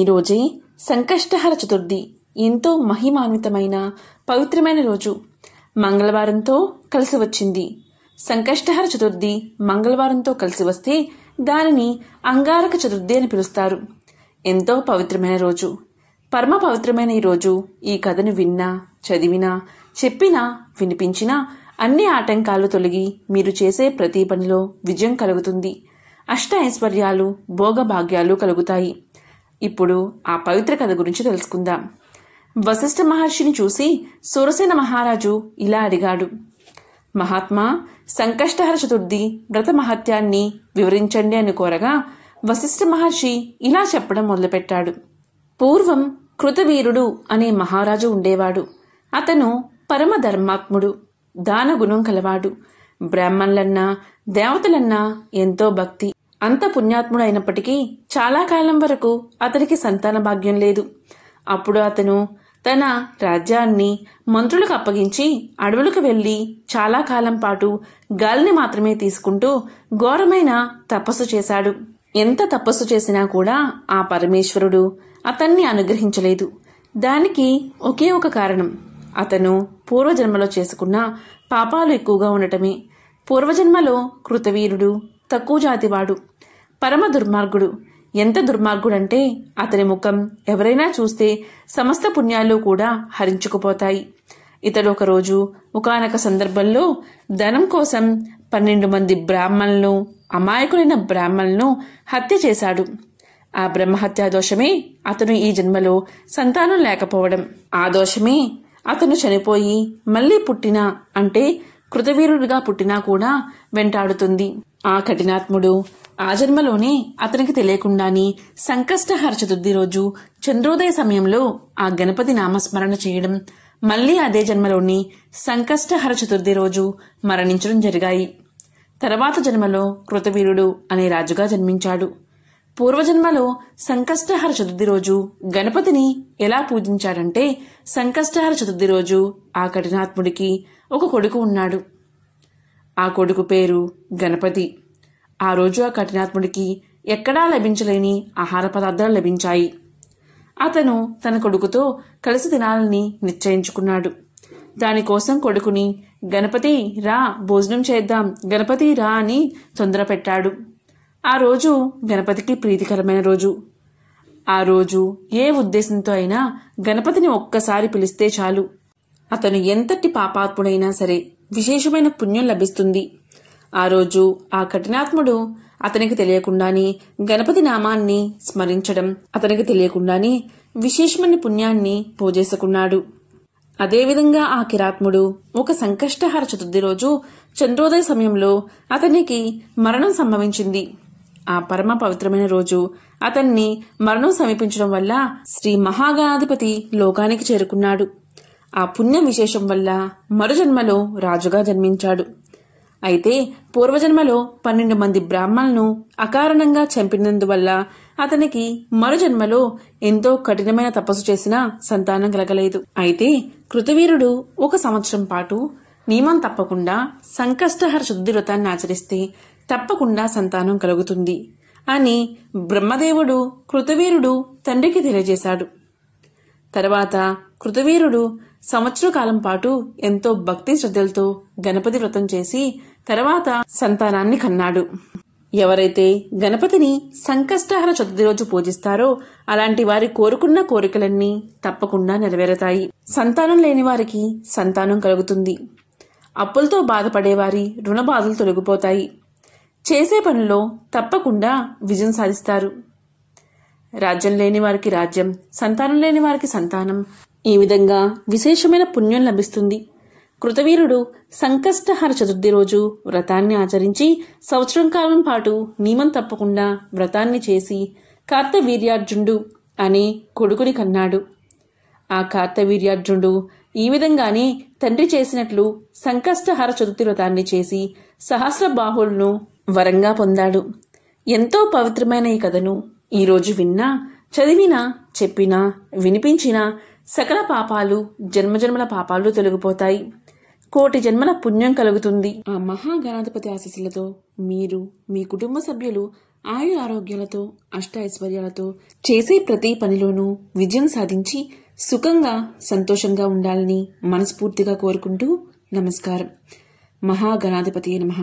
ఈరోజే సంకష్టహర చతుర్థి ఎంతో మహిమాన్వితమైన పవిత్రమైన రోజు మంగళవారంతో కలిసి వచ్చింది సంకష్టహర చతుర్థి మంగళవారంతో కలిసి వస్తే దానిని అంగారక చతుర్థి అని పిలుస్తారు ఎంతో పవిత్రమైన రోజు పరమ పవిత్రమైన ఈ రోజు ఈ కథను విన్నా చదివినా చెప్పినా వినిపించినా అన్ని ఆటంకాలు తొలగి మీరు చేసే ప్రతి పనిలో విజయం కలుగుతుంది అష్ట ఐశ్వర్యాలు భోగభాగ్యాలు కలుగుతాయి ఇప్పుడు ఆ పవిత్ర కథ గురించి తెలుసుకుందాం వశిష్ఠ మహర్షిని చూసి సురసేన మహారాజు ఇలా అడిగాడు మహాత్మా సంకష్టహర చతుర్థి వ్రత మహత్యాన్ని వివరించండి అని కోరగా వశిష్ఠ మహర్షి ఇలా చెప్పడం మొదలుపెట్టాడు పూర్వం కృతవీరుడు అనే మహారాజు ఉండేవాడు అతను పరమ ధర్మాత్ముడు దానగుణం కలవాడు బ్రాహ్మణులన్నా దేవతలన్నా ఎంతో భక్తి అంత పుణ్యాత్ముడు అయినప్పటికీ చాలా కాలం వరకు అతనికి సంతాన భాగ్యం లేదు అప్పుడు అతను తన రాజ్యాన్ని మంత్రులకు అప్పగించి అడవులకు వెళ్ళి చాలా కాలం పాటు గాలిని మాత్రమే తీసుకుంటూ ఘోరమైన తపస్సు చేశాడు ఎంత తపస్సు చేసినా కూడా ఆ పరమేశ్వరుడు అతన్ని అనుగ్రహించలేదు దానికి ఒకే ఒక కారణం అతను పూర్వజన్మలో చేసుకున్న పాపాలు ఎక్కువగా ఉండటమే పూర్వజన్మలో కృతవీరుడు తక్కువ జాతివాడు పరమ దుర్మార్గుడు ఎంత దుర్మార్గుడంటే అతని ముఖం ఎవరైనా చూస్తే సమస్త పుణ్యాలు కూడా హరించుకుపోతాయి ఇతడు ఒకరోజు ఒకనొక సందర్భంలో ధనం కోసం పన్నెండు మంది బ్రాహ్మణులను అమాయకులైన బ్రాహ్మణులను హత్య చేశాడు ఆ బ్రహ్మహత్యా దోషమే అతను ఈ జన్మలో సంతానం లేకపోవడం ఆ దోషమే అతను చనిపోయి మళ్లీ పుట్టినా అంటే కృతవీరుడిగా పుట్టినా కూడా వెంటాడుతుంది ఆ కఠినాత్ముడు ఆ జన్మలోనే అతనికి తెలియకుండానే సంకష్టహర చతుర్థి రోజు చంద్రోదయ సమయంలో ఆ గణపతి నామస్మరణ చేయడం మళ్లీ అదే జన్మలోని సంకష్టహర చతుర్థి రోజు మరణించడం జరిగాయి తర్వాత జన్మలో కృతవీరుడు అనే రాజుగా జన్మించాడు పూర్వజన్మలో సంకష్టహర చతుర్థి రోజు గణపతిని ఎలా పూజించాడంటే సంకష్టహర చతుర్థి రోజు ఆ కఠినాత్ముడికి ఒక కొడుకు ఉన్నాడు ఆ కొడుకు పేరు గణపతి ఆ రోజు ఆ కఠినాత్ముడికి ఎక్కడా లభించలేని ఆహార పదార్థాలు లభించాయి అతను తన కొడుకుతో కలిసి తినాలని నిశ్చయించుకున్నాడు దానికోసం కొడుకుని గణపతి రా భోజనం చేద్దాం గణపతి రా అని తొందర పెట్టాడు ఆ రోజు గణపతికి ప్రీతికరమైన రోజు ఆ రోజు ఏ ఉద్దేశంతో అయినా గణపతిని ఒక్కసారి పిలిస్తే చాలు అతను ఎంతటి పాపాత్ముడైనా సరే విశేషమైన పుణ్యం లభిస్తుంది ఆ రోజు ఆ కఠినాత్ముడు అతనికి తెలియకుండానే గణపతి నామాన్ని స్మరించడం అతనికి తెలియకుండానే విశేషమైన పుణ్యాన్ని పూజేసుకున్నాడు అదేవిధంగా ఆ కిరాత్ముడు ఒక సంకష్టహార చతుర్థి రోజు చంద్రోదయ సమయంలో అతనికి మరణం సంభవించింది ఆ పరమ పవిత్రమైన రోజు అతన్ని మరణం సమీపించడం వల్ల శ్రీ మహాగణాధిపతి లోకానికి చేరుకున్నాడు ఆ పుణ్య విశేషం వల్ల మరుజన్మలో రాజుగా జన్మించాడు అయితే పూర్వజన్మలో పన్నెండు మంది బ్రాహ్మణులను అకారణంగా చంపినందువల్ల అతనికి జన్మలో ఎంతో కఠినమైన తపస్సు చేసినా సంతానం కలగలేదు అయితే కృతవీరుడు ఒక సంవత్సరం పాటు నియమం తప్పకుండా సంకష్టహర శుద్ధి వ్రతాన్ని ఆచరిస్తే తప్పకుండా సంతానం కలుగుతుంది అని బ్రహ్మదేవుడు కృతవీరుడు తండ్రికి తెలియజేశాడు తర్వాత కృతవీరుడు సంవత్సర కాలం పాటు ఎంతో భక్తి శ్రద్ధలతో గణపతి వ్రతం చేసి తర్వాత సంతానాన్ని కన్నాడు ఎవరైతే గణపతిని సంకష్టహర చతుర్థి రోజు పూజిస్తారో అలాంటి వారి కోరుకున్న కోరికలన్నీ తప్పకుండా నెరవేరతాయి సంతానం లేని వారికి సంతానం కలుగుతుంది అప్పులతో బాధపడేవారి రుణ బాధలు తొలగిపోతాయి చేసే పనుల్లో తప్పకుండా విజయం సాధిస్తారు రాజ్యం లేని వారికి రాజ్యం సంతానం లేని వారికి సంతానం ఈ విధంగా విశేషమైన పుణ్యం లభిస్తుంది కృతవీరుడు సంకష్టహర చతుర్థి రోజు వ్రతాన్ని ఆచరించి సంవత్సరం కాలం పాటు నియమం తప్పకుండా వ్రతాన్ని చేసి కార్తవీర్యార్జునుడు అనే కొడుకుని కన్నాడు ఆ కార్తవీర్యార్జునుడు ఈ విధంగానే తండ్రి చేసినట్లు సంకష్టహర చతుర్థి వ్రతాన్ని చేసి సహస్ర బాహువులను వరంగా పొందాడు ఎంతో పవిత్రమైన ఈ కథను ఈరోజు విన్నా చదివినా చెప్పినా వినిపించినా సకల పాపాలు జన్మజన్మల పాపాలు తొలగిపోతాయి కోటి జన్మల పుణ్యం కలుగుతుంది ఆ మహాగణాధిపతి ఆశీస్సులతో మీరు మీ కుటుంబ సభ్యులు ఆయు ఆరోగ్యాలతో అష్ట ఐశ్వర్యాలతో చేసే ప్రతి పనిలోనూ విజయం సాధించి సుఖంగా సంతోషంగా ఉండాలని మనస్ఫూర్తిగా కోరుకుంటూ నమస్కారం మహాగణాధిపతి నమః